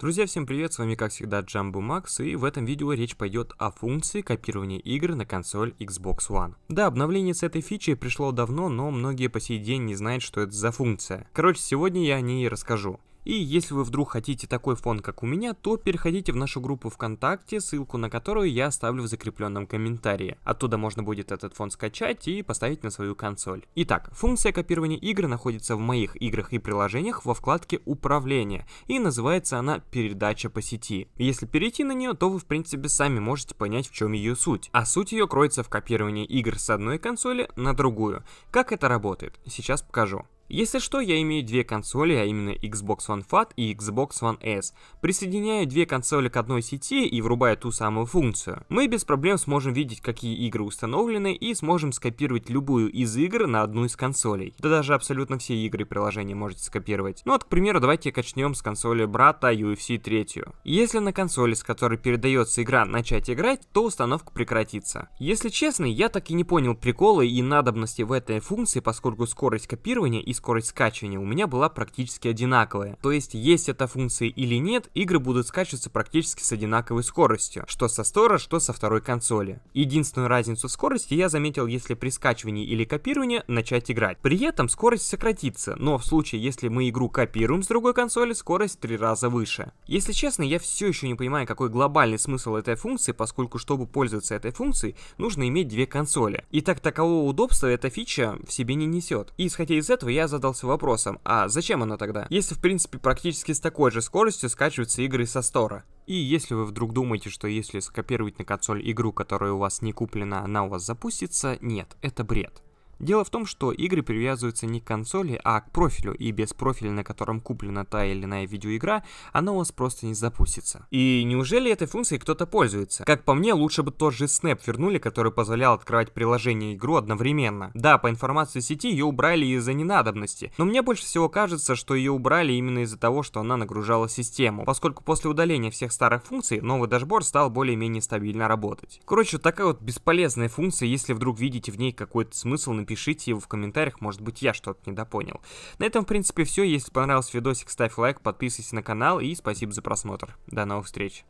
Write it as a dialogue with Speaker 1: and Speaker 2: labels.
Speaker 1: Друзья, всем привет, с вами как всегда Джамбу Макс, и в этом видео речь пойдет о функции копирования игр на консоль Xbox One. Да, обновление с этой фичей пришло давно, но многие по сей день не знают, что это за функция. Короче, сегодня я о ней расскажу. И если вы вдруг хотите такой фон, как у меня, то переходите в нашу группу ВКонтакте, ссылку на которую я оставлю в закрепленном комментарии. Оттуда можно будет этот фон скачать и поставить на свою консоль. Итак, функция копирования игр находится в моих играх и приложениях во вкладке «Управление», и называется она «Передача по сети». Если перейти на нее, то вы в принципе сами можете понять, в чем ее суть. А суть ее кроется в копировании игр с одной консоли на другую. Как это работает, сейчас покажу. Если что, я имею две консоли, а именно Xbox One Fat и Xbox One S. Присоединяю две консоли к одной сети и врубаю ту самую функцию. Мы без проблем сможем видеть, какие игры установлены и сможем скопировать любую из игр на одну из консолей. Да даже абсолютно все игры и приложения можете скопировать. Ну вот, к примеру, давайте качнем с консоли брата UFC 3. Если на консоли, с которой передается игра, начать играть, то установка прекратится. Если честно, я так и не понял приколы и надобности в этой функции, поскольку скорость копирования и скорость скачивания у меня была практически одинаковая. То есть, есть эта функция или нет, игры будут скачиваться практически с одинаковой скоростью, что со стора, что со второй консоли. Единственную разницу в скорости я заметил, если при скачивании или копировании начать играть. При этом скорость сократится, но в случае, если мы игру копируем с другой консоли, скорость в три раза выше. Если честно, я все еще не понимаю, какой глобальный смысл этой функции, поскольку чтобы пользоваться этой функцией, нужно иметь две консоли. И так такового удобства эта фича в себе не несет. И исходя из этого, я задался вопросом, а зачем оно тогда? Если в принципе практически с такой же скоростью скачиваются игры со стора. И если вы вдруг думаете, что если скопировать на консоль игру, которая у вас не куплена, она у вас запустится, нет, это бред. Дело в том, что игры привязываются не к консоли, а к профилю, и без профиля, на котором куплена та или иная видеоигра, она у вас просто не запустится. И неужели этой функцией кто-то пользуется? Как по мне, лучше бы тот же Snap вернули, который позволял открывать приложение и игру одновременно. Да, по информации сети ее убрали из-за ненадобности, но мне больше всего кажется, что ее убрали именно из-за того, что она нагружала систему, поскольку после удаления всех старых функций новый дашборд стал более-менее стабильно работать. Короче, такая вот бесполезная функция, если вдруг видите в ней какой-то смысл, пишите его в комментариях, может быть я что-то недопонял. На этом в принципе все, если понравился видосик ставь лайк, подписывайся на канал и спасибо за просмотр. До новых встреч!